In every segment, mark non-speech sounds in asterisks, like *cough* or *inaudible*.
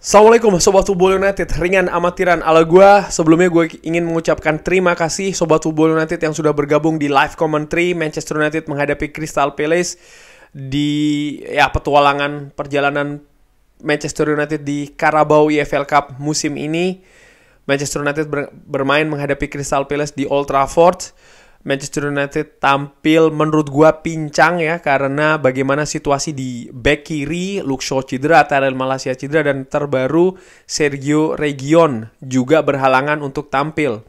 Assalamualaikum Sobat Football United Ringan amatiran ala gue. Sebelumnya gue ingin mengucapkan terima kasih Sobat Football United yang sudah bergabung di live commentary Manchester United menghadapi Crystal Palace Di ya petualangan perjalanan Manchester United di Carabao EFL Cup musim ini Manchester United bermain menghadapi Crystal Palace di Old Trafford Manchester United tampil menurut gua pincang ya karena bagaimana situasi di back kiri Luke Shaw cedera, Tyrell Malaysia cedera dan terbaru Sergio Region juga berhalangan untuk tampil.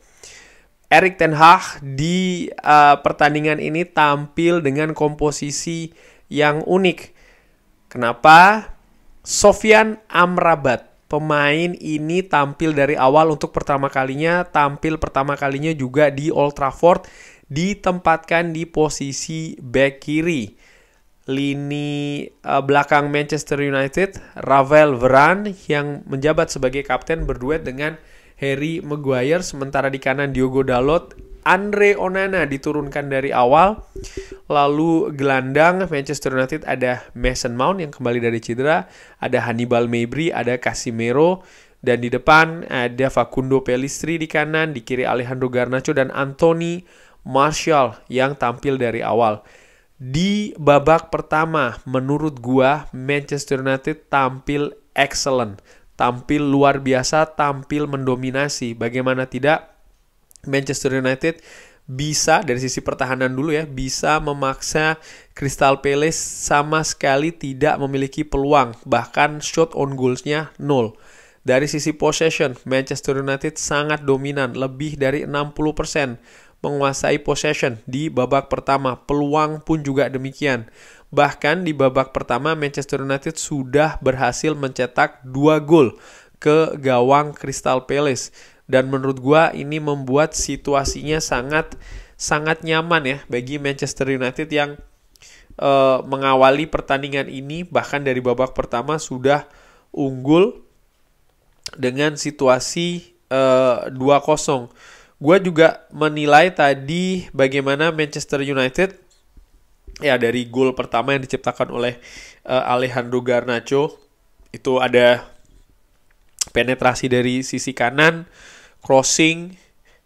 Erik ten Hag di uh, pertandingan ini tampil dengan komposisi yang unik. Kenapa? Sofian Amrabat pemain ini tampil dari awal untuk pertama kalinya, tampil pertama kalinya juga di Old Trafford ditempatkan di posisi back kiri. Lini uh, belakang Manchester United, Ravel Varane yang menjabat sebagai kapten berduet dengan Harry Maguire sementara di kanan Diogo Dalot Andre Onana diturunkan dari awal. Lalu gelandang Manchester United ada Mason Mount yang kembali dari cedera, ada Hannibal Mabry ada Casimiro dan di depan ada Facundo Pellistri di kanan, di kiri Alejandro Garnacho dan Anthony Martial yang tampil dari awal. Di babak pertama, menurut gua Manchester United tampil excellent, tampil luar biasa, tampil mendominasi. Bagaimana tidak Manchester United bisa dari sisi pertahanan dulu ya bisa memaksa Crystal Palace sama sekali tidak memiliki peluang bahkan shot on goalsnya nol dari sisi possession Manchester United sangat dominan lebih dari 60% menguasai possession di babak pertama. Peluang pun juga demikian. Bahkan di babak pertama Manchester United sudah berhasil mencetak 2 gol ke gawang Crystal Palace dan menurut gua ini membuat situasinya sangat sangat nyaman ya bagi Manchester United yang e, mengawali pertandingan ini bahkan dari babak pertama sudah unggul dengan situasi e, eh, 2-0 gue juga menilai tadi bagaimana Manchester United ya dari gol pertama yang diciptakan oleh uh, Alejandro Garnacho itu ada penetrasi dari sisi kanan, crossing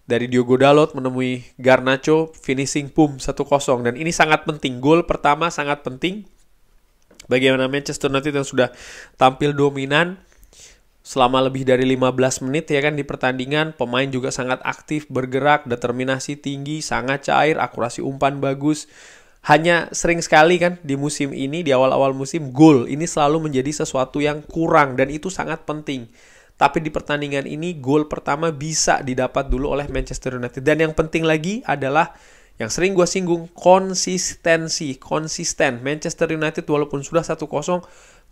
dari Diogo Dalot menemui Garnacho, finishing pum 1-0 dan ini sangat penting. Gol pertama sangat penting. Bagaimana Manchester United yang sudah tampil dominan selama lebih dari 15 menit ya kan di pertandingan pemain juga sangat aktif bergerak determinasi tinggi sangat cair akurasi umpan bagus hanya sering sekali kan di musim ini di awal-awal musim gol ini selalu menjadi sesuatu yang kurang dan itu sangat penting tapi di pertandingan ini gol pertama bisa didapat dulu oleh Manchester United dan yang penting lagi adalah yang sering gue singgung konsistensi konsisten Manchester United walaupun sudah 1-0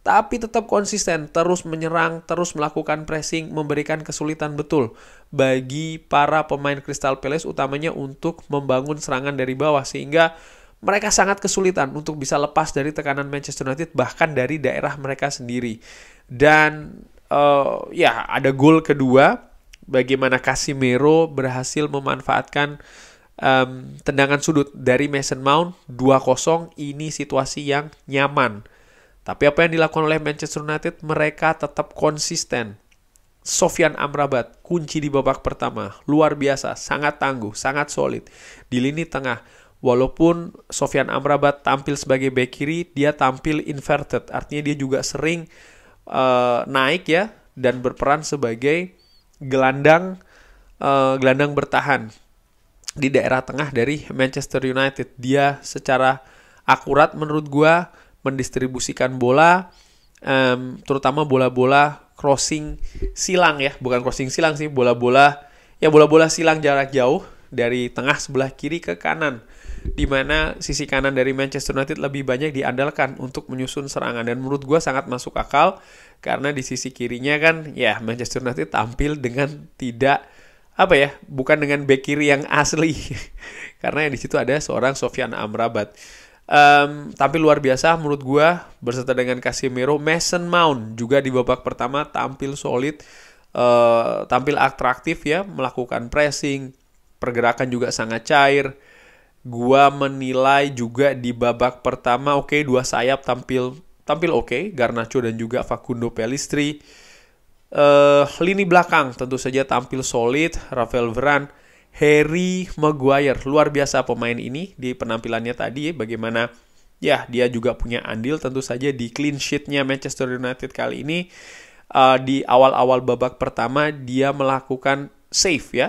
tapi tetap konsisten, terus menyerang, terus melakukan pressing, memberikan kesulitan betul bagi para pemain Crystal Palace utamanya untuk membangun serangan dari bawah sehingga mereka sangat kesulitan untuk bisa lepas dari tekanan Manchester United bahkan dari daerah mereka sendiri. Dan uh, ya ada gol kedua bagaimana Casimiro berhasil memanfaatkan um, tendangan sudut dari Mason Mount 2-0 ini situasi yang nyaman tapi apa yang dilakukan oleh Manchester United, mereka tetap konsisten. Sofian Amrabat, kunci di babak pertama, luar biasa, sangat tangguh, sangat solid. Di lini tengah, walaupun Sofian Amrabat tampil sebagai bek kiri, dia tampil inverted, artinya dia juga sering uh, naik ya, dan berperan sebagai gelandang uh, gelandang bertahan di daerah tengah dari Manchester United. Dia secara akurat menurut gua mendistribusikan bola, um, terutama bola-bola crossing silang ya, bukan crossing silang sih, bola-bola ya bola-bola silang jarak jauh dari tengah sebelah kiri ke kanan di mana sisi kanan dari Manchester United lebih banyak diandalkan untuk menyusun serangan dan menurut gue sangat masuk akal karena di sisi kirinya kan ya Manchester United tampil dengan tidak apa ya bukan dengan bek kiri yang asli *laughs* karena di situ ada seorang Sofian Amrabat Um, tampil luar biasa menurut gue berserta dengan Casemiro, Mason Mount juga di babak pertama tampil solid, uh, tampil atraktif ya, melakukan pressing, pergerakan juga sangat cair. Gua menilai juga di babak pertama, oke okay, dua sayap tampil tampil oke, okay, Garnacho dan juga Facundo Pellistri. Uh, eh, lini belakang tentu saja tampil solid, Rafael Varane Harry Maguire. Luar biasa pemain ini di penampilannya tadi bagaimana ya dia juga punya andil tentu saja di clean sheetnya Manchester United kali ini uh, di awal-awal babak pertama dia melakukan save ya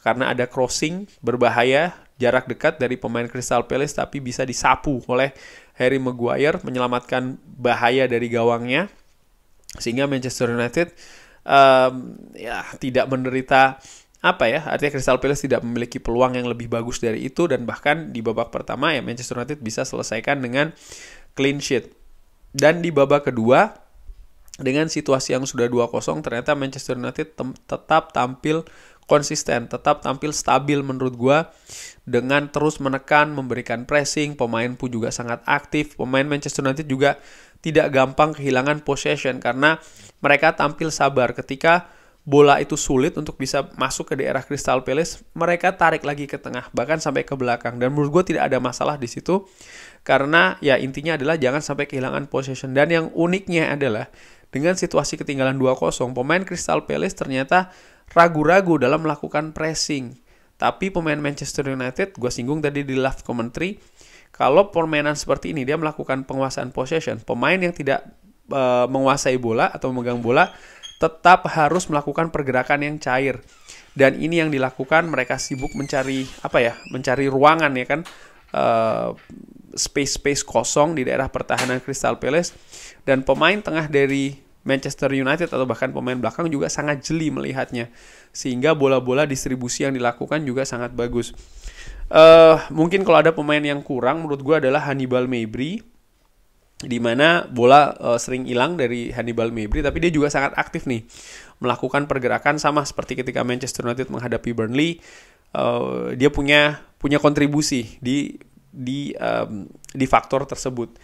karena ada crossing berbahaya jarak dekat dari pemain Crystal Palace tapi bisa disapu oleh Harry Maguire menyelamatkan bahaya dari gawangnya sehingga Manchester United um, ya tidak menderita apa ya artinya Crystal Palace tidak memiliki peluang yang lebih bagus dari itu dan bahkan di babak pertama ya Manchester United bisa selesaikan dengan clean sheet dan di babak kedua dengan situasi yang sudah 2-0 ternyata Manchester United tetap tampil konsisten, tetap tampil stabil menurut gua dengan terus menekan, memberikan pressing, pemain pun juga sangat aktif, pemain Manchester United juga tidak gampang kehilangan possession karena mereka tampil sabar ketika bola itu sulit untuk bisa masuk ke daerah Crystal Palace, mereka tarik lagi ke tengah, bahkan sampai ke belakang. Dan menurut gue tidak ada masalah di situ, karena ya intinya adalah jangan sampai kehilangan possession. Dan yang uniknya adalah, dengan situasi ketinggalan 2-0, pemain Crystal Palace ternyata ragu-ragu dalam melakukan pressing. Tapi pemain Manchester United, gue singgung tadi di last commentary, kalau permainan seperti ini dia melakukan penguasaan possession, pemain yang tidak eh, menguasai bola atau memegang bola tetap harus melakukan pergerakan yang cair. Dan ini yang dilakukan mereka sibuk mencari apa ya? Mencari ruangan ya kan eh, space-space kosong di daerah pertahanan Crystal Palace dan pemain tengah dari Manchester United atau bahkan pemain belakang juga sangat jeli melihatnya sehingga bola-bola distribusi yang dilakukan juga sangat bagus. Uh, mungkin kalau ada pemain yang kurang menurut gue adalah Hannibal Mabry di mana bola uh, sering hilang dari Hannibal Mabry tapi dia juga sangat aktif nih melakukan pergerakan sama seperti ketika Manchester United menghadapi Burnley uh, dia punya punya kontribusi di di um, di faktor tersebut.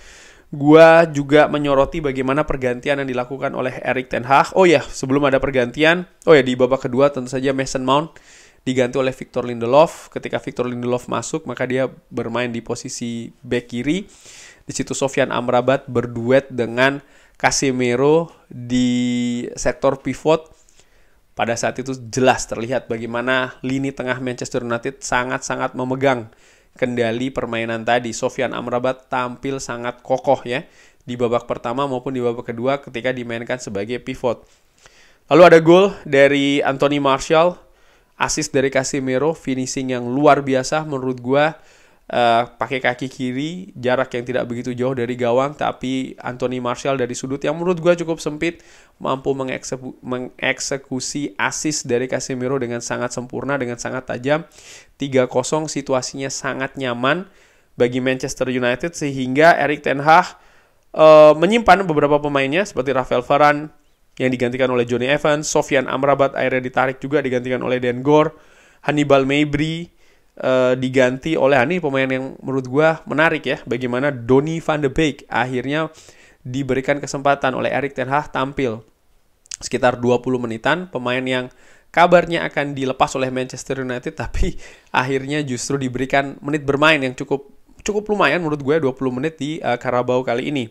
Gua juga menyoroti bagaimana pergantian yang dilakukan oleh Erik Ten Hag. Oh ya, sebelum ada pergantian, oh ya di babak kedua tentu saja Mason Mount diganti oleh Victor Lindelof. Ketika Victor Lindelof masuk, maka dia bermain di posisi back kiri di situ Sofyan Amrabat berduet dengan Casemiro di sektor pivot. Pada saat itu jelas terlihat bagaimana lini tengah Manchester United sangat-sangat memegang kendali permainan tadi. Sofyan Amrabat tampil sangat kokoh ya di babak pertama maupun di babak kedua ketika dimainkan sebagai pivot. Lalu ada gol dari Anthony Martial, assist dari Casemiro, finishing yang luar biasa menurut gua Uh, pakai kaki kiri, jarak yang tidak begitu jauh dari gawang, tapi Anthony Martial dari sudut yang menurut gue cukup sempit mampu mengeksepu- mengeksekusi assist dari Casemiro dengan sangat sempurna, dengan sangat tajam. 3-0 situasinya sangat nyaman bagi Manchester United sehingga Erik ten Hag uh, menyimpan beberapa pemainnya seperti Rafael Varane yang digantikan oleh Johnny Evans, Sofian Amrabat akhirnya ditarik juga digantikan oleh Dan Gore, Hannibal Mabry, Eh, diganti oleh ini pemain yang menurut gue menarik ya. Bagaimana Donny van de Beek akhirnya diberikan kesempatan oleh Erik Ten Hag tampil sekitar 20 menitan. Pemain yang kabarnya akan dilepas oleh Manchester United *laughs* tapi akhirnya justru diberikan menit bermain yang cukup cukup lumayan menurut gue 20 ya, menit di uh, eh, Karabau kali ini.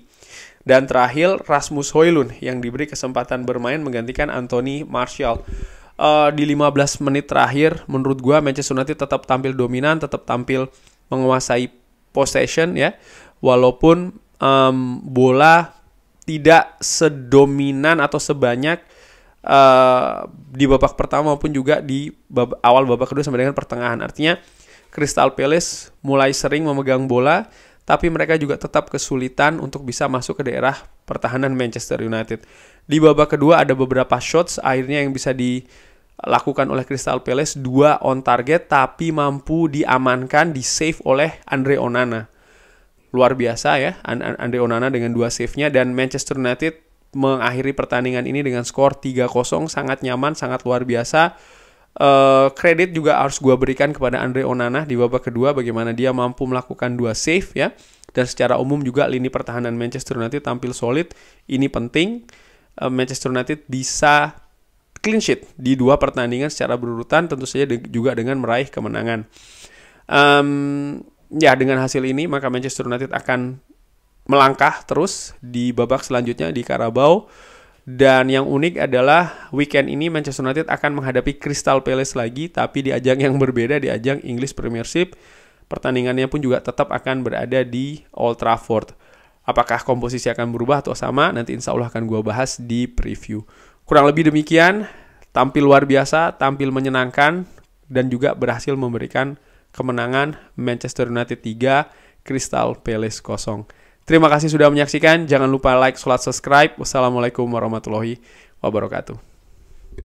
Dan terakhir Rasmus Hoylund yang diberi kesempatan bermain menggantikan Anthony Martial uh, di 15 menit terakhir menurut gua Manchester United tetap tampil dominan, tetap tampil menguasai possession ya. Walaupun um, bola tidak sedominan atau sebanyak uh, di babak pertama maupun juga di bab awal babak kedua sampai dengan pertengahan. Artinya Crystal Palace mulai sering memegang bola tapi mereka juga tetap kesulitan untuk bisa masuk ke daerah pertahanan Manchester United. Di babak kedua ada beberapa shots akhirnya yang bisa di dilakukan oleh Crystal Palace dua on target tapi mampu diamankan di save oleh Andre Onana luar biasa ya Andre Onana dengan dua save-nya dan Manchester United mengakhiri pertandingan ini dengan skor 3-0 sangat nyaman sangat luar biasa Uh, juga harus gue berikan kepada Andre Onana di babak kedua bagaimana dia mampu melakukan dua save ya dan secara umum juga lini pertahanan Manchester United tampil solid ini penting uh, Manchester United bisa clean sheet di dua pertandingan secara berurutan tentu saja de juga dengan meraih kemenangan. Um, ya dengan hasil ini maka Manchester United akan melangkah terus di babak selanjutnya di Carabao. Dan yang unik adalah weekend ini Manchester United akan menghadapi Crystal Palace lagi, tapi di ajang yang berbeda, di ajang English Premiership. Pertandingannya pun juga tetap akan berada di Old Trafford. Apakah komposisi akan berubah atau sama? Nanti insya Allah akan gue bahas di preview. Kurang lebih demikian, tampil luar biasa, tampil menyenangkan, dan juga berhasil memberikan kemenangan Manchester United 3, Crystal Palace 0. Terima kasih sudah menyaksikan, jangan lupa like, sholat, subscribe. Wassalamualaikum warahmatullahi wabarakatuh.